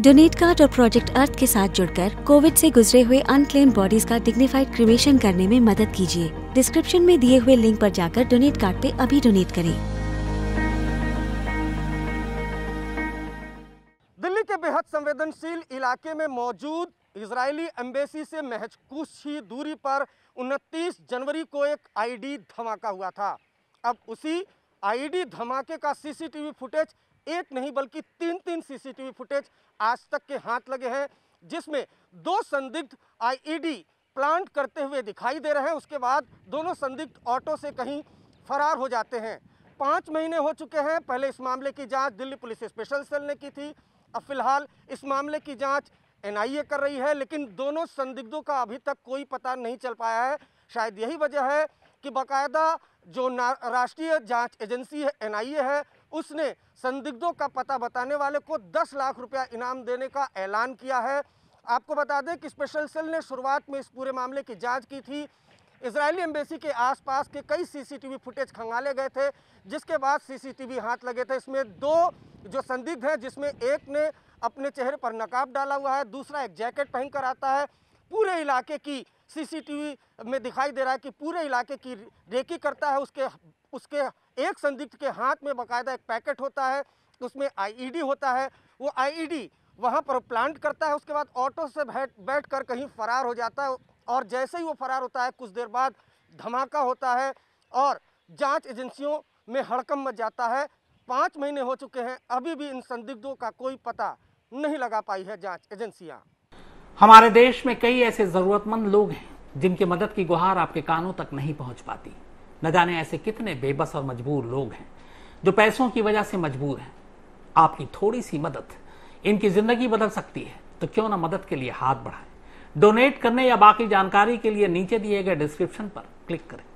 donate Donatekart और Project Earth के साथ जुड़कर कोविड से गुजरे हुए अनक्लेम बॉडीज का डिग्निफाइड क्रिमेशन करने में मदद कीजिए डिस्क्रिप्शन में दिए हुए लिंक पर जाकर डोनेट कार्ड पे अभी डोनेट करें दिल्ली के बेहद संवेदनशील इलाके में मौजूद इजरायली एम्बेसी से महज कुछ ही दूरी पर 29 जनवरी को एक आईडी धमाका हुआ था अब उसी आईडी धमाके का सीसीटीवी फुटेज एक नहीं बल्कि तीन तीन सीसीटीवी फुटेज आज तक के हाथ लगे हैं जिसमें दो संदिग्ध आईईडी प्लांट e करते हुए दिखाई दे रहे हैं उसके बाद दोनों संदिग्ध ऑटो से कहीं फरार हो जाते हैं पाँच महीने हो चुके हैं पहले इस मामले की जांच दिल्ली पुलिस स्पेशल सेल ने की थी अब फिलहाल इस मामले की जांच एनआईए कर रही है लेकिन दोनों संदिग्धों का अभी तक कोई पता नहीं चल पाया है शायद यही वजह है कि बाकायदा जो राष्ट्रीय जांच एजेंसी है एन है उसने संदिग्धों का पता बताने वाले को दस लाख रुपया इनाम देने का ऐलान किया है आपको बता दें कि स्पेशल सेल ने शुरुआत में इस पूरे मामले की जांच की थी इसराइली एम्बेसी के आसपास के कई सीसीटीवी फुटेज खंगाले गए थे जिसके बाद सीसीटीवी हाथ लगे थे इसमें दो जो संदिग्ध हैं जिसमें एक ने अपने चेहरे पर नकाब डाला हुआ है दूसरा एक जैकेट पहनकर आता है पूरे इलाके की सीसीटीवी में दिखाई दे रहा है कि पूरे इलाके की रेकी करता है उसके उसके एक संदिग्ध के हाथ में बाकायदा एक पैकेट होता है उसमें आईईडी e होता है वो आईईडी e वहाँ पर प्लांट करता है उसके बाद ऑटो से बैठ बैठ कर कहीं फरार हो जाता है और जैसे ही वो फरार होता है कुछ देर बाद धमाका होता है और जाँच एजेंसियों में हड़कम मच जाता है पाँच महीने हो चुके हैं अभी भी इन संदिग्धों का कोई पता नहीं लगा पाई है जांच एजेंसियां हमारे देश में कई ऐसे जरूरतमंद लोग हैं जिनकी मदद की गुहार आपके कानों तक नहीं पहुंच पाती न जाने ऐसे कितने बेबस और मजबूर लोग हैं जो पैसों की वजह से मजबूर हैं आपकी थोड़ी सी मदद इनकी जिंदगी बदल सकती है तो क्यों ना मदद के लिए हाथ बढ़ाएं डोनेट करने या बाकी जानकारी के लिए नीचे दिए गए डिस्क्रिप्शन पर क्लिक करें